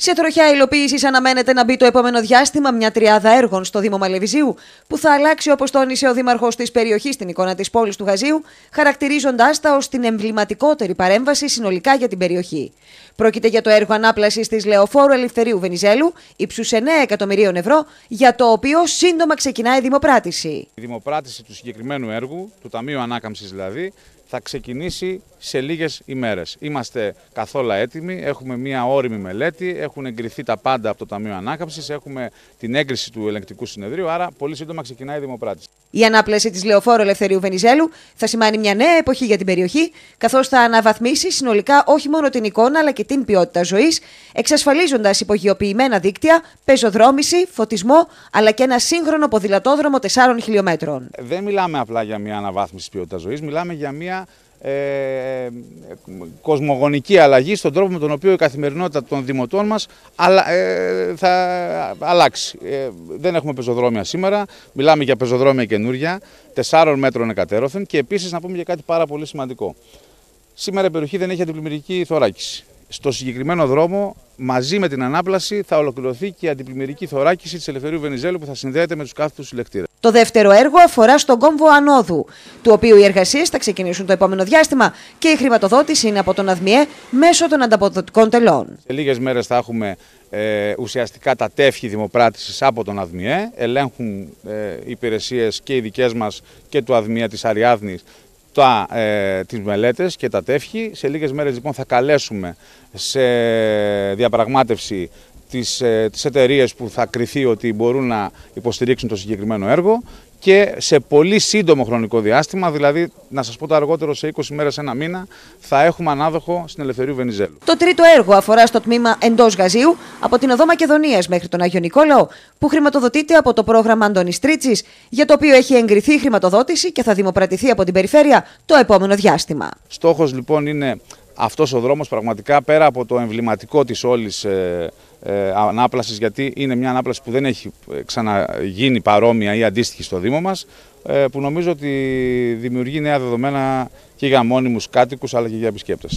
Σε τροχιά υλοποίησης αναμένεται να μπει το επόμενο διάστημα μια τριάδα έργων στο Δήμο Μαλεβιζίου, που θα αλλάξει όπως τόνισε ο Δήμαρχος της περιοχής στην εικόνα της πόλης του Γαζίου, χαρακτηρίζοντάς τα ως την εμβληματικότερη παρέμβαση συνολικά για την περιοχή. Πρόκειται για το έργο ανάπλασης της Λεωφόρου Ελευθερίου Βενιζέλου, ύψους 9 εκατομμυρίων ευρώ, για το οποίο σύντομα ξεκινάει η δημοπράτηση. Η δημοπράτηση του συγκεκριμένου έργου, του Ταμείου Ανάκαμψης δηλαδή, θα ξεκινήσει σε λίγες ημέρες. Είμαστε καθόλου έτοιμοι, έχουμε μία όριμη μελέτη, έχουν εγκριθεί τα πάντα από το Ταμείο Ανάκαμψης, έχουμε την έγκριση του ελεγκτικού συνεδρίου, άρα πολύ σύντομα ξεκινάει η δημοπράτηση. Η ανάπλαση της λεωφόρου Ελευθερίου Βενιζέλου θα σημάνει μια νέα εποχή για την περιοχή, καθώς θα αναβαθμίσει συνολικά όχι μόνο την εικόνα αλλά και την ποιότητα ζωής, εξασφαλίζοντας υπογειοποιημένα δίκτυα, πεζοδρόμηση, φωτισμό αλλά και ένα σύγχρονο ποδηλατόδρομο 4 χιλιόμετρων. Ε, δεν μιλάμε απλά για μια αναβάθμιση ποιότητας ζωής, μιλάμε για μια ε, κοσμογονική αλλαγή στον τρόπο με τον οποίο η καθημερινότητα των δημοτών μας αλλά, ε, θα αλλάξει. Ε, δεν έχουμε πεζοδρόμια σήμερα, μιλάμε για πεζοδρόμια καινούρια, 4 μέτρων εκατέρωθεν και επίσης να πούμε για κάτι πάρα πολύ σημαντικό. Σήμερα η περιοχή δεν έχει αντιπλημμυρική θωράκιση στο συγκεκριμένο δρόμο, μαζί με την ανάπλαση, θα ολοκληρωθεί και η αντιπλημμυρική θωράκιση της Ελευθερίου Βενιζέλου που θα συνδέεται με τους κάθετους συλλεκτήρες. Το δεύτερο έργο αφορά στον κόμβο Ανόδου, του οποίου οι εργασίες θα ξεκινήσουν το επόμενο διάστημα και η χρηματοδότηση είναι από τον ΑΔΜΙΕ μέσω των ανταποδοτικών τελών. Σε λίγες μέρες θα έχουμε ε, ουσιαστικά τα τεύχη δημοπράτησης από τον ΑΔΜΙΕ. Ελέγχουν ε, υπηρεσίες και οι δικές μας και του ΑΔΜΙΕ της Αριάδνης τα ε, τις μελέτες και τα τεύχη. Σε λίγες μέρες λοιπόν θα καλέσουμε σε διαπραγμάτευση τις, ε, τις εταιρείες που θα κριθεί ότι μπορούν να υποστηρίξουν το συγκεκριμένο έργο και σε πολύ σύντομο χρονικό διάστημα, δηλαδή να σας πω το αργότερο σε 20 μέρες, ένα μήνα, θα έχουμε ανάδοχο στην Ελευθερίου Βενιζέλου. Το τρίτο έργο αφορά στο τμήμα εντός γαζίου από την Οδό Μακεδονίας μέχρι τον Άγιο Νικόλαο, που χρηματοδοτείται από το πρόγραμμα Αντώνης Τρίτσης, για το οποίο έχει εγκριθεί η χρηματοδότηση και θα δημοπρατηθεί από την περιφέρεια το επόμενο διάστημα. Στόχος λοιπόν είναι αυτός ο δρόμος πραγματικά πέρα από το εμβληματικό της όλης ε, ε, ανάπλασης, γιατί είναι μια ανάπλαση που δεν έχει ε, ξαναγίνει παρόμοια ή αντίστοιχη στο Δήμο μας, ε, που νομίζω ότι δημιουργεί νέα δεδομένα και για μόνιμους κάτοικους αλλά και για επισκέπτες.